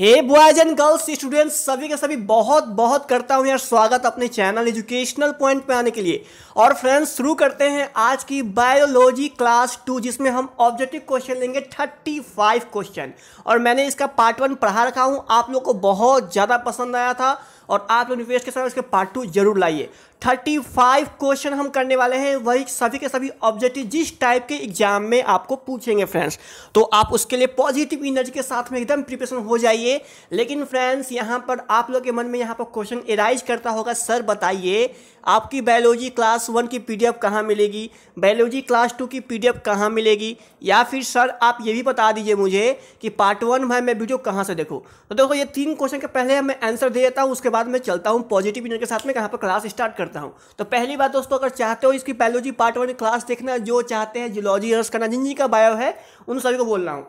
hey boys and girls students सभी के सभी बहुत बहुत करता हूँ यार स्वागत अपने चैनल एजुकेशनल पॉइंट पे आने के लिए और फ्रेंड्स शुरू करते हैं आज की बायोलॉजी क्लास टू जिसमें हम ऑब्जेक्टिव क्वेश्चन लेंगे थर्टी फाइव क्वेश्चन और मैंने इसका पार्ट वन पढ़ा रखा हूँ आप लोग को बहुत ज़्यादा पसंद आया था और आप लोग रिक्वेस्ट के साथ इसके पार्ट टू जरूर लाइए थर्टी फाइव क्वेश्चन हम करने वाले हैं वही सभी के सभी ऑब्जेक्टिव जिस टाइप के एग्जाम में आपको पूछेंगे फ्रेंड्स तो आप उसके लिए पॉजिटिव एनर्जी के साथ में एकदम प्रिपरेशन हो जाइए लेकिन फ्रेंड्स यहाँ पर आप लोग के मन में यहाँ पर क्वेश्चन एराइज करता होगा सर बताइए आपकी बायोलॉजी क्लास वन की पी डी कहाँ मिलेगी बायोलॉजी क्लास टू की पी डी कहाँ मिलेगी या फिर सर आप ये भी बता दीजिए मुझे कि पार्ट वन में मैं वीडियो कहाँ से देखूँ तो देखो ये तीन क्वेश्चन के पहले मैं आंसर दे देता हूँ उसके बाद मैं चलता हूँ पॉजिटिव इनर के साथ में कहाँ पर क्लास स्टार्ट करता हूँ तो पहली बात दोस्तों अगर चाहते हो इसकी पैलोजी पार्ट वन क्लास देखना जो चाहते हैं जियोलॉजी अर्स करना जिन जी का बायो है उन सभी को बोल रहा हूँ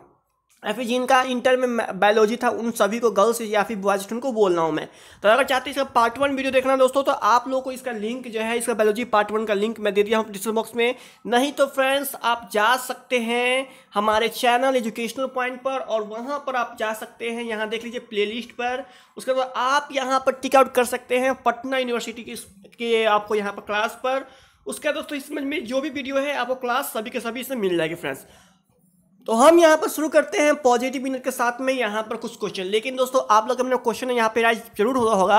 या फिर जिनका इंटर में बायोलॉजी था उन सभी को गर्ल्स या फिर बॉयज स्टूडेंट को बोल रहा हूँ मैं तो अगर चाहते हैं इसका पार्ट वन वीडियो देखना दोस्तों तो आप लोग को इसका लिंक जो है इसका बायोलॉजी पार्ट वन का लिंक मैं दे दिया हूँ डिस्क्रिप्शन बॉक्स में नहीं तो फ्रेंड्स आप जा सकते हैं हमारे चैनल एजुकेशनल पॉइंट पर और वहाँ पर आप जा सकते हैं यहाँ देख लीजिए लिस्ट पर उसके बाद आप यहाँ पर टिकआउट कर सकते हैं पटना यूनिवर्सिटी के आपको यहाँ पर क्लास पर उसके दोस्तों इसमें जो भी वीडियो है आपको क्लास सभी के सभी इसमें मिल जाएगी फ्रेंड्स तो हम यहाँ पर शुरू करते हैं पॉजिटिव इनर के साथ में यहाँ पर कुछ क्वेश्चन लेकिन दोस्तों आप लोग हमने क्वेश्चन यहाँ पे आज जरूर होगा होगा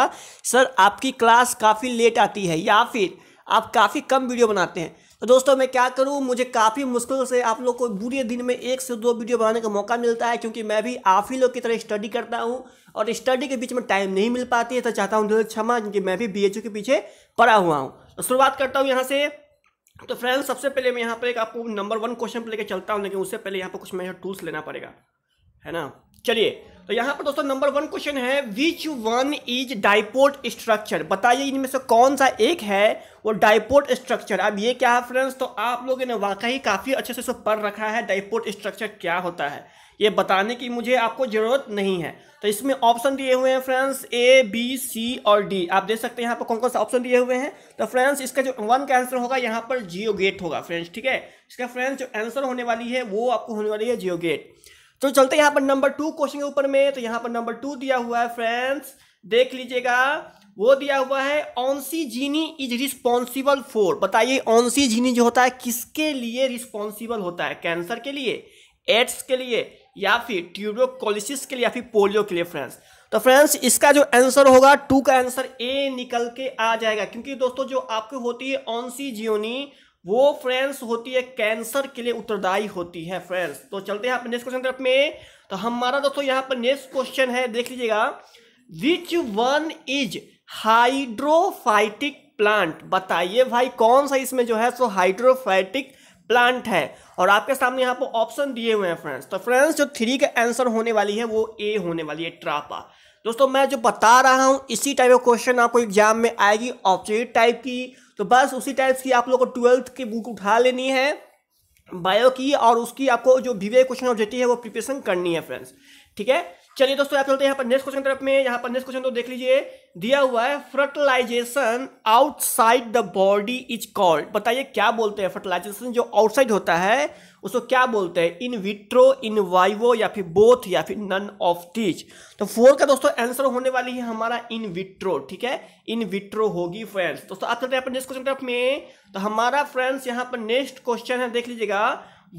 सर आपकी क्लास काफ़ी लेट आती है या फिर आप काफ़ी कम वीडियो बनाते हैं तो दोस्तों मैं क्या करूँ मुझे काफ़ी मुश्किल से आप लोग को बुरे दिन में एक से दो वीडियो बनाने का मौका मिलता है क्योंकि मैं भी आप ही लोग की तरह स्टडी करता हूँ और स्टडी के बीच में टाइम नहीं मिल पाती है तो चाहता हूँ दिल क्षमा क्योंकि मैं भी बी के पीछे पड़ा हुआ हूँ तो शुरुआत करता हूँ यहाँ से तो फ्रेंड्स सबसे पहले मैं यहाँ पर एक आपको नंबर वन क्वेश्चन पर लेकर चलता हूँ लेकिन उससे पहले यहाँ पर कुछ मैं टूल्स लेना पड़ेगा है ना चलिए तो यहाँ पर दोस्तों नंबर वन क्वेश्चन है विच वन इज डाइपोर्ट स्ट्रक्चर बताइए इनमें से कौन सा एक है वो डाइपोर्ट स्ट्रक्चर अब ये क्या है फ्रेंड्स तो आप लोगों ने वाकई काफ़ी अच्छे से इसको पढ़ रखा है डाइपोर्ट स्ट्रक्चर क्या होता है ये बताने की मुझे आपको ज़रूरत नहीं है तो इसमें ऑप्शन दिए हुए हैं फ्रेंड्स ए बी सी और डी आप देख सकते हैं यहाँ पर कौन कौन सा ऑप्शन दिए हुए हैं तो फ्रेंड्स इसका जो वन का आंसर होगा यहाँ पर जियो गेट होगा फ्रेंड्स ठीक है इसका फ्रेंड्स जो आंसर होने वाली है वो आपको होने वाली है जियो गेट तो चलते हैं यहाँ पर नंबर टू क्वेश्चन के ऊपर में तो यहाँ पर नंबर टू दिया हुआ है फ्रेंड्स देख लीजिएगा वो दिया हुआ है oncogene is responsible for बताइए ऑनसी जीनी जो होता है किसके लिए रिस्पॉन्सिबल होता है कैंसर के लिए एड्स के लिए या फिर ट्यूबरोकोलिसिस के लिए या फिर पोलियो के लिए फ्रेंड्स तो फ्रेंड्स इसका जो आंसर होगा टू का आंसर ए निकल के आ जाएगा क्योंकि दोस्तों जो आपको होती है ऑनसी जियोनी वो फ्रेंड्स होती है कैंसर के लिए उत्तरदायी होती है फ्रेंड्स तो चलते हैं नेक्स्ट क्वेश्चन तरफ में तो हमारा दोस्तों यहाँ पर नेक्स्ट क्वेश्चन है देख लीजिएगा which one is hydrophytic plant बताइए भाई कौन सा इसमें जो है सो हाइड्रोफाइटिक प्लांट है और आपके सामने यहाँ पर ऑप्शन दिए हुए हैं फ्रेंड्स तो फ्रेंड्स जो थ्री का आंसर होने वाली है वो ए होने वाली है ट्रापा दोस्तों मैं जो बता रहा हूँ इसी टाइप का क्वेश्चन आपको एग्जाम में आएगी ऑब्जेक्ट टाइप की तो बस उसी टाइप की आप लोग को ट्वेल्थ की बुक उठा लेनी है बायो की और उसकी आपको जो विवेक क्वेश्चन ऑब्जेक्टिव है वो प्रिपरेशन करनी है फ्रेंड्स ठीक है चलिए दोस्तों यहाँ चलते हैं यहाँ पर नेक्स्ट क्वेश्चन तरफ में यहाँ पर नेक्स्ट क्वेश्चन तो देख लीजिए दिया हुआ है fertilisation outside the body is called बताइए क्या बोलते हैं फर्टिलाइजेशन जो आउटसाइड होता है उसको क्या बोलते हैं इन विट्रो इन वाइवो या फिर बोथ या फिर नन ऑफ दीज तो फोर का दोस्तों आंसर होने वाली है हमारा इन विट्रो ठीक है इन विट्रो होगी फ्रेंड्स दोस्तों आप चलते हैं नेक्स्ट क्वेश्चन तरफ में तो हमारा फ्रेंड्स यहाँ पर नेक्स्ट क्वेश्चन है देख लीजिएगा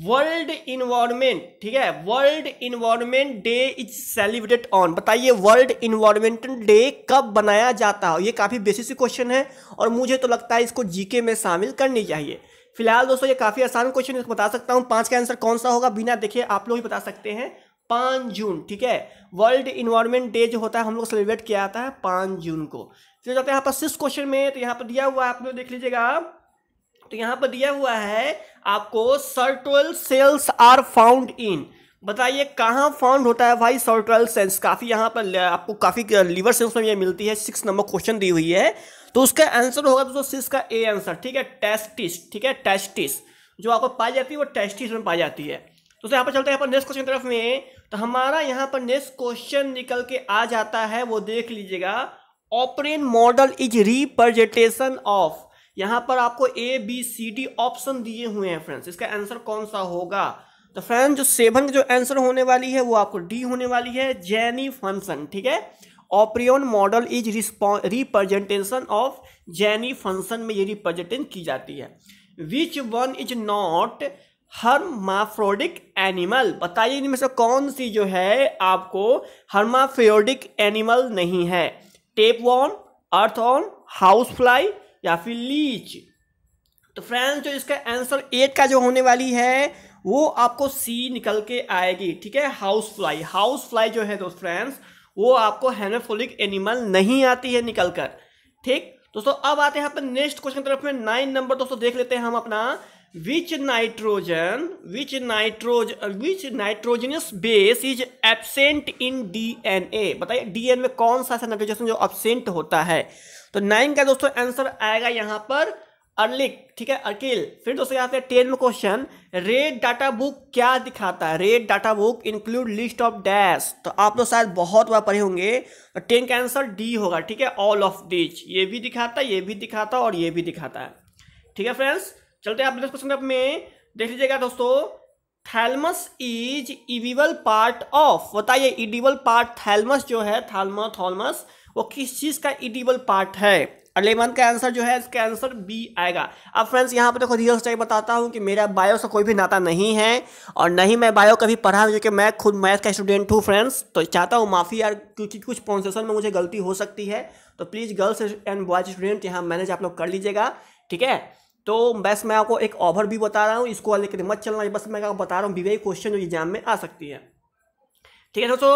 वर्ल्ड इन्वायरमेंट ठीक है world environment day is celebrate on बताइए वर्ल्ड इन्वायरमेंट डे कब बनाया जाता है ये काफ़ी बेसिक क्वेश्चन है और मुझे तो लगता है इसको जीके में शामिल करनी चाहिए फिलहाल दोस्तों ये काफ़ी आसान क्वेश्चन है बता सकता हूँ पांच का आंसर कौन सा होगा बिना देखे आप लोग ही बता सकते हैं पाँच जून ठीक है वर्ल्ड इन्वायरमेंट डे जो होता है हम लोग सेलिब्रेट किया जाता है पाँच जून को फिर जाते हैं यहाँ पर सिक्स क्वेश्चन में तो यहाँ पर दिया हुआ है आप लोग देख लीजिएगा तो यहाँ पर दिया हुआ है आपको Sertoli cells are found in बताइए कहाँ फाउंड होता है भाई सर्टोल सेल्स काफ़ी यहाँ पर आपको काफ़ी लीवर सेल्स में ये मिलती है सिक्स नंबर क्वेश्चन दी हुई है तो उसका आंसर होगा दोस्तों सिक्स का ए आंसर ठीक है टेस्टिस ठीक है टेस्टिस जो आपको पाई जाती है वो टेस्टिस में पाई जाती है तो यहाँ पर चलते हैं यहाँ पर नेक्स्ट क्वेश्चन तरफ में तो हमारा यहाँ पर नेक्स्ट क्वेश्चन निकल के आ जाता है वो देख लीजिएगा operon model is representation of यहाँ पर आपको A B C D option दिए हुए हैं फ्रेंड्स इसका आंसर कौन सा होगा तो फ्रेंड जो सेवन जो आंसर होने वाली है वो आपको डी होने वाली है जैनी फंक्शन ठीक है operon model is representation of gene function में ये रिप्रेजेंटेशन की जाती है which one is not hermaphroditic animal बताइए इनमें से कौन सी जो है आपको हर्माफ्रोडिक एनिमल नहीं है tapeworm earthworm housefly या फिर लीच तो फ्रेंड्स जो इसका आंसर एट का जो होने वाली है वो आपको सी निकल के आएगी ठीक है हाउस फ्लाई हाउस फ्लाई जो है दोस्त फ्रेंड्स वो आपको हेमोफोलिक एनिमल नहीं आती है निकल कर ठीक दोस्तों अब आते हैं अपने नेक्स्ट क्वेश्चन तरफ में नाइन नंबर दोस्तों देख लेते हैं हम अपना which nitrogen which nitrogen which nitrogenous base is absent in a बताइए एन में कौन सा ऐसा नाइट्रोजन जो एबसेंट होता है तो नाइन का दोस्तों आंसर आएगा यहाँ पर अर्लिक ठीक है अकील फिर दोस्तों यहाँ से टेन में क्वेश्चन रेड डाटा बुक क्या दिखाता है red data book include list of dash तो आप लोग शायद बहुत बार पढ़े होंगे तो टेन का आंसर डी होगा ठीक है ऑल ऑफ डीच ये भी दिखाता है ये भी दिखाता है और ये भी दिखाता है ठीक है फ्रेंड्स चलते हैं आप नेक्स्ट क्वेश्चन में देख लीजिएगा दोस्तों थैलमस इज इविवल पार्ट ऑफ बताइए इडिवल पार्ट थैलमस जो है थैलमस थॉलमस वो किस चीज का इडिवल पार्ट है अलेवन का आंसर जो है इसका आंसर बी आएगा अब फ्रेंड्स यहाँ पर देखो रियल स्टाइल बताता हूँ कि मेरा बायो से कोई भी नाता नहीं है और नहीं मैं बायो कभी पढ़ा क्योंकि मैं खुद मैथ का स्टूडेंट हूँ फ्रेंड्स तो चाहता हूँ माफ़ी यार क्योंकि कुछ प्रोनाउंसिएशन में मुझे गलती हो सकती है तो please girls and boys student यहाँ मैनेज आप लोग कर लीजिएगा ठीक है तो बस मैं आपको एक ओवर भी बता रहा हूँ इसको लेकर मत चलना बस मैं आपको बता रहा हूँ बीवाई क्वेश्चन जो एग्जाम में आ सकती है ठीक है दोस्तों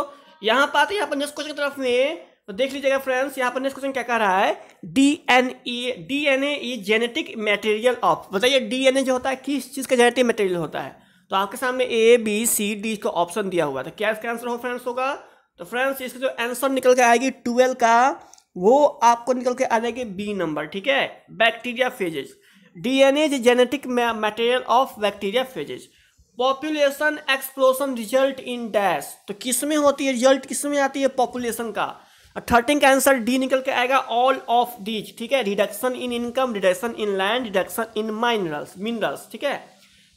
यहाँ पर आते हैं अपन नेक्स्ट क्वेश्चन की तरफ में तो देख लीजिएगा फ्रेंड्स यहाँ पर नेक्स्ट क्वेश्चन क्या कह रहा है D N A D N A genetic material of बताइए डी एन ए जो होता है किस चीज़ का जेनेटिक मटेरियल होता है तो आपके सामने ए बी सी डी का ऑप्शन दिया हुआ था तो क्या इसका आंसर हो फ्रेंड्स होगा तो फ्रेंड्स इसका जो आंसर निकल के आएगी ट्वेल्व का वो आपको निकल के आ जाएगी बी नंबर ठीक है bacteria phages DNA is genetic material of bacteria phages population explosion result in dash तो किस में होती है रिजल्ट किस में आती है पॉपुलेशन का थर्टीन का आंसर डी निकल के आएगा ऑल ऑफ डीज ठीक है reduction in income reduction in land reduction in minerals minerals ठीक है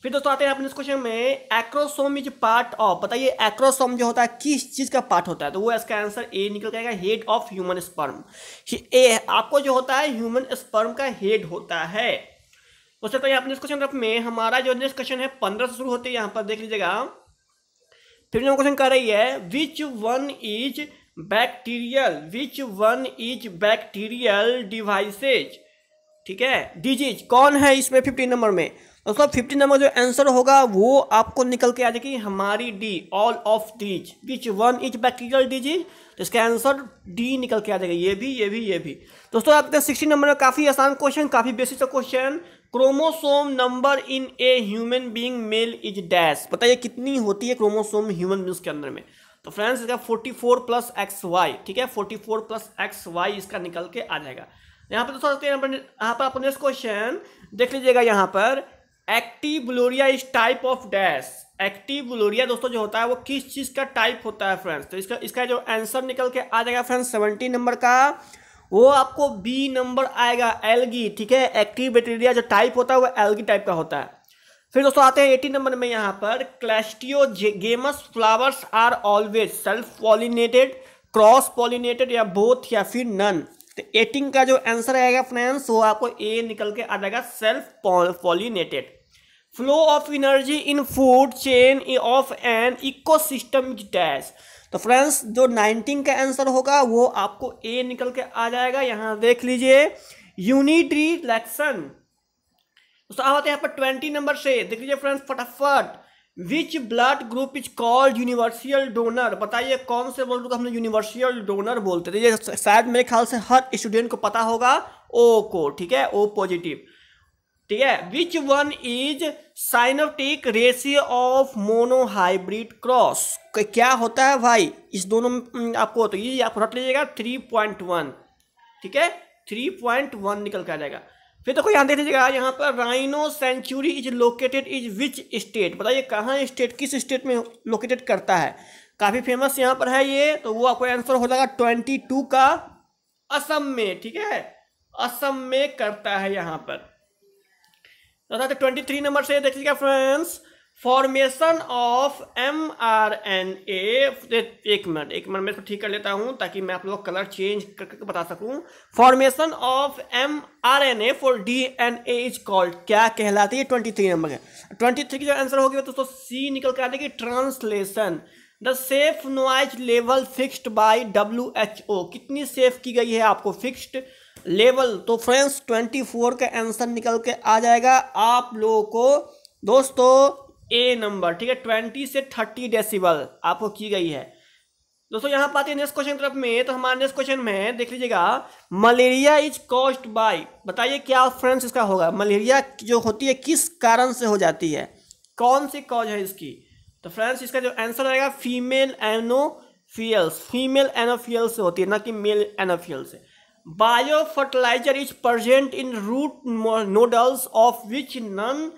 फिर दोस्तों आते हैं अपने इस क्वेश्चन में एक्रोसोम इज पार्ट ऑफ बताइए एक्रोसोम जो होता है किस चीज का पार्ट होता है तो वो इसका आंसर ए निकल के आएगा head of human sperm A आपको जो होता है ह्यूमन स्पर्म का हेड होता है उससे तो यहाँ डिस्कशन ग्राफ में हमारा जो डिस्कशन है पंद्रह से शुरू होते हैं यहाँ पर देख लीजिएगा फिर जो क्वेश्चन कर रही है which one is bacterial which one is bacterial devices ठीक है डिजीज कौन है इसमें फिफ्टीन नंबर में दोस्तों फिफ्टीन नंबर जो आंसर होगा वो आपको निकल के आ जाएगी हमारी D all of these which one is bacterial disease तो इसका आंसर डी निकल के आ जाएगा ये भी ये भी ये भी दोस्तों आप देखते हैं सिक्सटी नंबर में काफ़ी आसान क्वेश्चन काफ़ी बेसिक सा question chromosome number in a human being male is dash बताइए कितनी होती है क्रोमोसोम ह्यूमन बींग्स के अंदर में तो फ्रेंड्स इसका 44 प्लस एक्स वाई ठीक है 44 प्लस एक्स वाई इसका निकल के आ जाएगा यहाँ पर दोस्तों यहाँ पर आप नेक्स्ट क्वेश्चन देख लीजिएगा यहाँ पर एक्टिव ब्लोरिया is type of dash active ब्लोरिया दोस्तों जो होता है वो किस चीज़ का टाइप होता है फ्रेंड्स तो इसका इसका जो आंसर निकल के आ जाएगा फ्रेंड्स सेवेंटी नंबर का वो आपको बी नंबर आएगा एलगी ठीक है एक्टिव बैक्टीरिया जो टाइप होता है वो एलगी टाइप का होता है फिर दोस्तों आते हैं एटी नंबर में यहाँ पर cleistogamous flowers are always self pollinated cross pollinated या बोथ या फिर नन तो एटीन का जो आंसर आएगा फ्रेंड्स वो आपको ए निकल के आ जाएगा self pollinated flow of energy in food chain of an ecosystem system dash तो फ्रेंड्स जो नाइनटीन का आंसर होगा वो आपको ए निकल के आ जाएगा यहाँ देख लीजिए यूनिट्री रिलेक्शन अब आते हैं यहाँ पर ट्वेंटी नंबर से देख लीजिए फ्रेंड्स फटाफट which blood group is called universal donor बताइए कौन से ब्लड ग्रुप हमने यूनिवर्सियल डोनर बोलते थे ये शायद मेरे ख्याल से हर स्टूडेंट को पता होगा ओ को ठीक है ओ पॉजिटिव ठीक है विच वन इज साइनोप्टिक रेशियो ऑफ मोनोहाइब्रिड क्रॉस क्या होता है भाई इस दोनों में हम्म, आपको तो ये आप रख लीजिएगा थ्री पॉइंट वन ठीक है थ्री पॉइंट वन निकल कर आ जाएगा फिर देखो तो यहाँ देख लीजिएगा यहाँ पर rhino sanctuary is located is which state बताइए कहाँ स्टेट किस स्टेट में लोकेटेड करता है काफ़ी फेमस यहाँ पर है ये तो वो आपको आंसर हो जाएगा ट्वेंटी टू का असम में ठीक है असम में करता है यहाँ पर अर्थात ट्वेंटी थ्री नंबर से देखिएगा friends formation of M R N A एक मिनट एक मिनट मैं इसको ठीक कर लेता हूँ ताकि मैं आप लोग कलर चेंज करके बता सकूं formation of M R N A for D N A is called क्या कहलाती है twenty three number twenty three की जो आंसर होगी दोस्तों सी निकल कर आती है translation the safe noise level fixed by W H O कितनी सेफ की गई है आपको फिक्स्ड लेवल तो फ्रेंड्स ट्वेंटी फोर का आंसर निकल के आ जाएगा आप लोगों को दोस्तों ए नंबर ठीक है ट्वेंटी से थर्टी डेसिबल आपको की गई है दोस्तों यहाँ पाते हैं नेक्स्ट क्वेश्चन तरफ में तो हमारे नेक्स्ट क्वेश्चन में देख लीजिएगा मलेरिया इज कॉस्ट बाय बताइए क्या फ्रेंड्स इसका होगा मलेरिया जो होती है किस कारण से हो जाती है कौन सी कॉज है इसकी तो फ्रेंड्स इसका जो आंसर रहेगा फीमेल एनोफियल्स फीमेल एनोफियल्स से होती है ना कि मेल एनोफियल से bio fertiliser is present in root nodules of which none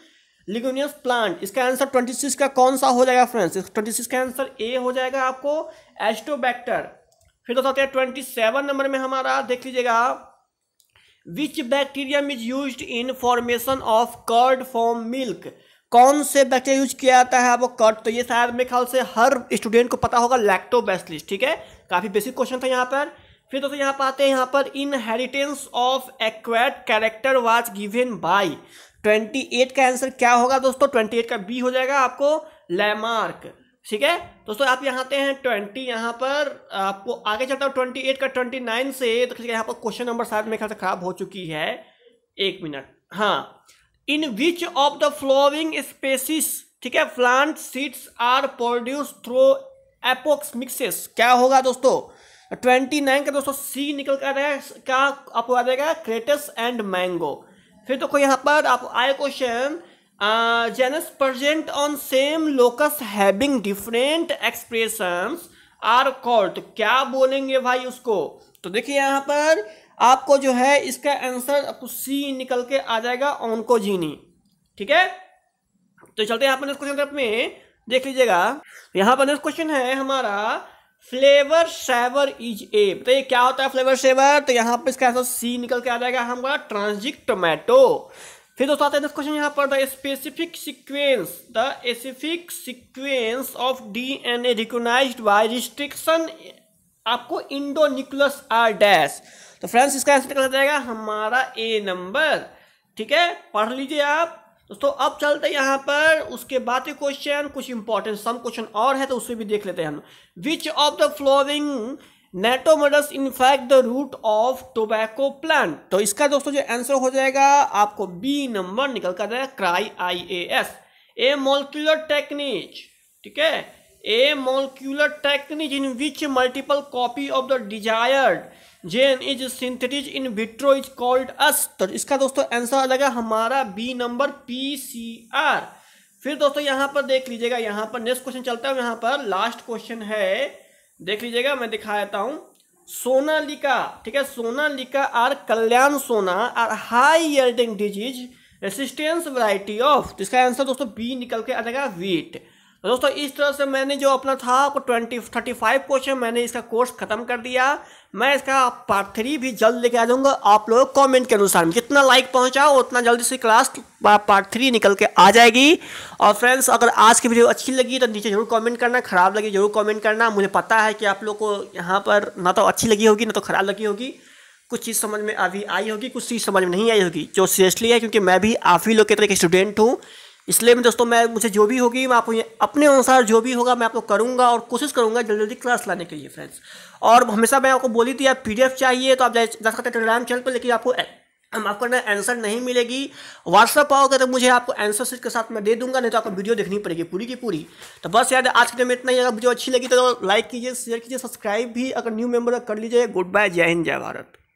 leguminous plant इसका आंसर 26 का कौन सा हो जाएगा फ्रेंड्स 26 का आंसर ए हो जाएगा आपको एस्टोबैक्टर फिर तो आते हैं ट्वेंटी सेवन नंबर में हमारा देख लीजिएगा which bacterium is use in formation of curd form milk कौन से बैक्टीरिया यूज किया जाता है वो कर्ड तो ये शायद मेरे ख्याल से हर स्टूडेंट को पता होगा लैक्टोबैसिलिस ठीक है काफ़ी बेसिक क्वेश्चन था यहाँ पर फिर दोस्तों यहाँ पर आते हैं यहाँ पर inheritance of acquired character was given by 28 का आंसर क्या होगा दोस्तों 28 का बी हो जाएगा आपको लैमार्क ठीक है दोस्तों आप यहाँ आते हैं ट्वेंटी यहाँ पर आपको आगे चलता हूँ ट्वेंटी एट का ट्वेंटी नाइन से तो यहाँ पर क्वेश्चन नंबर सात मेरे ख्याल खराब हो चुकी है एक मिनट हाँ in which of the following species ठीक है plant seeds are produce through apomixis क्या होगा दोस्तों ट्वेंटी नाइन का दोस्तों सी निकल कर रहा है क्या आपको आ जाएगा क्रेटस एंड मैंगो फिर देखो तो यहाँ पर आप आए question genes present on same locus having different expression are called तो क्या बोलेंगे भाई उसको तो देखिए यहाँ पर आपको जो है इसका आंसर आपको सी निकल के आ जाएगा ऑनकोजीनी ठीक है तो चलते हैं यहाँ पर नेक्स्ट क्वेश्चन में देख लीजिएगा यहाँ पर नेक्स्ट क्वेश्चन है हमारा फ्लेवर सेवर इज ए तो ये क्या होता है फ्लेवर सेवर तो यहाँ पर तो इसका ऐसा सी निकल के आ जाएगा हमारा ट्रांजिक टोमेटो फिर दोस्तों आते हैं क्वेश्चन यहाँ पर the specific sequence the specific sequence of DNA recognised by restriction आपको इंडो न्यूक्लियस आर डैश तो फ्रेंड्स इसका आंसर निकल जाएगा हमारा ए नंबर ठीक है पढ़ लीजिए आप दोस्तों अब चलते यहाँ पर उसके बाद क्वेश्चन कुछ इंपॉर्टेंट सम क्वेश्चन और है तो उसे भी देख लेते हैं हम which of the following nematodes infect the root of tobacco plant तो इसका दोस्तों जो आंसर हो जाएगा आपको बी नंबर निकल कर जाएगा cry I A S A molecular technique ठीक है a molecular technique in which multiple copy of the desired gene is synthesised in vitro is called अस्तर इसका दोस्तों आंसर आ जाएगा हमारा B number P C R फिर दोस्तों यहाँ पर देख लीजिएगा यहाँ पर नेक्स्ट क्वेश्चन चलता है यहाँ पर लास्ट क्वेश्चन है देख लीजिएगा मैं दिखा देता हूँ सोनालिका ठीक है Sonalika are Kalyan Sona are high yielding disease resistance variety of इसका आंसर दोस्तों बी निकल के आ जाएगा वीट दोस्तों इस तरह से मैंने जो अपना था वो ट्वेंटी थर्टी फाइव क्वेश्चन मैंने इसका कोर्स खत्म कर दिया मैं इसका पार्ट थ्री भी जल्द लेके आ जाऊँगा आप लोग कमेंट के अनुसार जितना लाइक पहुंचा उतना जल्दी से क्लास पार्ट थ्री निकल के आ जाएगी और फ्रेंड्स अगर आज की वीडियो अच्छी लगी तो नीचे जरूर कॉमेंट करना खराब लगी जरूर कॉमेंट करना मुझे पता है कि आप लोग को यहाँ पर ना तो अच्छी लगी होगी ना तो खराब लगी होगी कुछ चीज़ समझ में अभी आई होगी कुछ चीज़ समझ में नहीं आई होगी जो सीरियसली है क्योंकि मैं भी आप ही लोग के तरह के स्टूडेंट हूँ इसलिए मैं दोस्तों मैं मुझे जो भी होगी मैं आपको अपने अनुसार जो भी होगा मैं आपको करूँगा और कोशिश करूँगा जल्दी जल्दी क्लास लाने के लिए फ्रेंड्स और हमेशा मैं आपको बोली थी आप पी चाहिए तो आप जा सकते हैं टेलीग्राम चैनल पर लेकिन आपको हम आपको ना आंसर नहीं मिलेगी व्हाट्सअप आओगे तो मुझे आपको आंसर सीट के साथ मैं दे दूंगा नहीं तो आपको वीडियो देखनी पड़ेगी पूरी की पूरी तो बस यार आज के दिन में इतना ही अगर वीडियो अच्छी लगी तो लाइक कीजिए शेयर कीजिए सब्सक्राइब भी अगर न्यू मेंबर कर लीजिए गुड बाय जय हिंद जय भारत